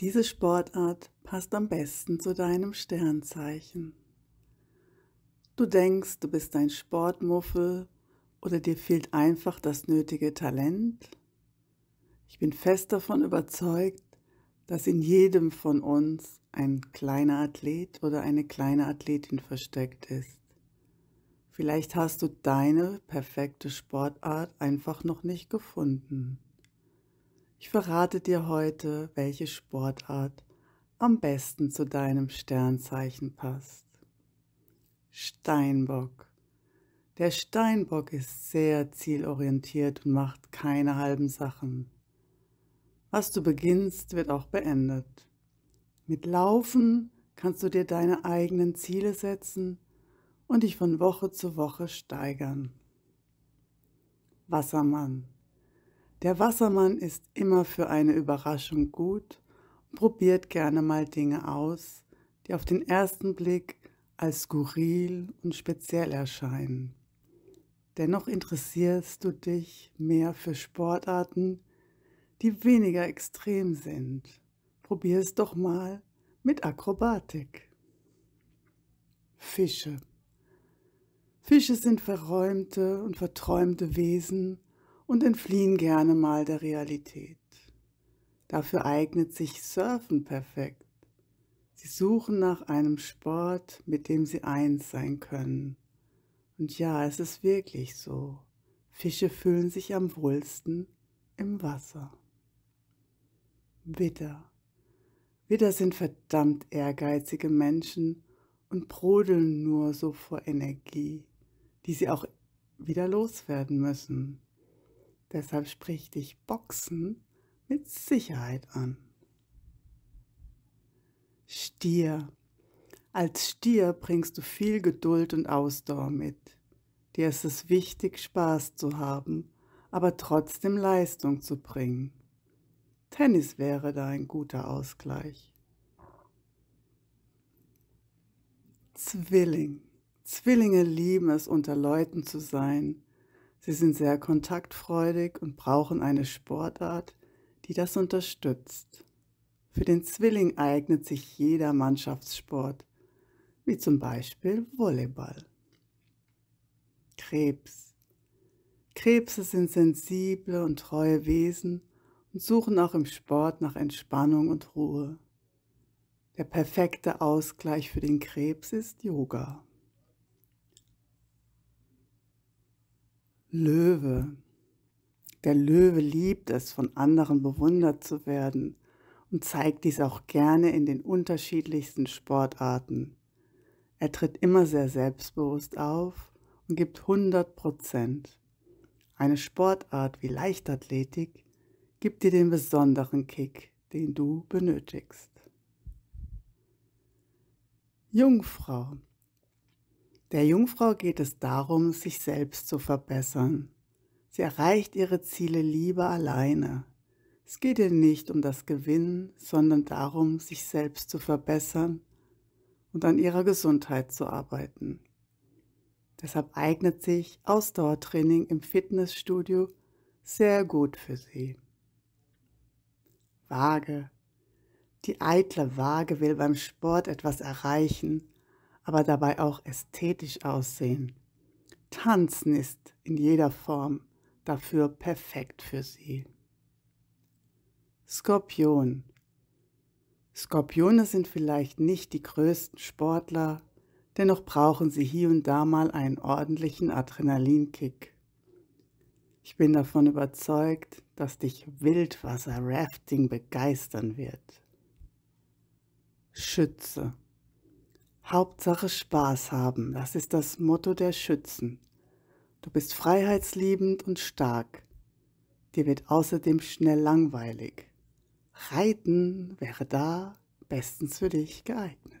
Diese Sportart passt am besten zu deinem Sternzeichen. Du denkst, du bist ein Sportmuffel oder dir fehlt einfach das nötige Talent? Ich bin fest davon überzeugt, dass in jedem von uns ein kleiner Athlet oder eine kleine Athletin versteckt ist. Vielleicht hast du deine perfekte Sportart einfach noch nicht gefunden. Ich verrate dir heute, welche Sportart am besten zu deinem Sternzeichen passt. Steinbock. Der Steinbock ist sehr zielorientiert und macht keine halben Sachen. Was du beginnst, wird auch beendet. Mit Laufen kannst du dir deine eigenen Ziele setzen und dich von Woche zu Woche steigern. Wassermann. Der Wassermann ist immer für eine Überraschung gut und probiert gerne mal Dinge aus, die auf den ersten Blick als skurril und speziell erscheinen. Dennoch interessierst du dich mehr für Sportarten, die weniger extrem sind. Probier es doch mal mit Akrobatik. Fische. Fische sind verräumte und verträumte Wesen, und entfliehen gerne mal der Realität. Dafür eignet sich Surfen perfekt. Sie suchen nach einem Sport, mit dem sie eins sein können. Und ja, es ist wirklich so. Fische fühlen sich am wohlsten im Wasser. Widder. Widder sind verdammt ehrgeizige Menschen und brodeln nur so vor Energie, die sie auch wieder loswerden müssen. Deshalb spricht dich Boxen mit Sicherheit an. Stier. Als Stier bringst du viel Geduld und Ausdauer mit. Dir ist es wichtig, Spaß zu haben, aber trotzdem Leistung zu bringen. Tennis wäre da ein guter Ausgleich. Zwilling. Zwillinge lieben es, unter Leuten zu sein, Sie sind sehr kontaktfreudig und brauchen eine Sportart, die das unterstützt. Für den Zwilling eignet sich jeder Mannschaftssport, wie zum Beispiel Volleyball. Krebs. Krebse sind sensible und treue Wesen und suchen auch im Sport nach Entspannung und Ruhe. Der perfekte Ausgleich für den Krebs ist Yoga. Löwe. Der Löwe liebt es, von anderen bewundert zu werden und zeigt dies auch gerne in den unterschiedlichsten Sportarten. Er tritt immer sehr selbstbewusst auf und gibt 100 Prozent. Eine Sportart wie Leichtathletik gibt dir den besonderen Kick, den du benötigst. Jungfrau der Jungfrau geht es darum, sich selbst zu verbessern. Sie erreicht ihre Ziele lieber alleine. Es geht ihr nicht um das Gewinnen, sondern darum, sich selbst zu verbessern und an ihrer Gesundheit zu arbeiten. Deshalb eignet sich Ausdauertraining im Fitnessstudio sehr gut für sie. Waage. Die eitle Waage will beim Sport etwas erreichen aber dabei auch ästhetisch aussehen. Tanzen ist in jeder Form dafür perfekt für sie. Skorpion. Skorpione sind vielleicht nicht die größten Sportler, dennoch brauchen sie hier und da mal einen ordentlichen Adrenalinkick. Ich bin davon überzeugt, dass dich Wildwasser-Rafting begeistern wird. Schütze. Hauptsache Spaß haben, das ist das Motto der Schützen. Du bist freiheitsliebend und stark. Dir wird außerdem schnell langweilig. Reiten wäre da bestens für dich geeignet.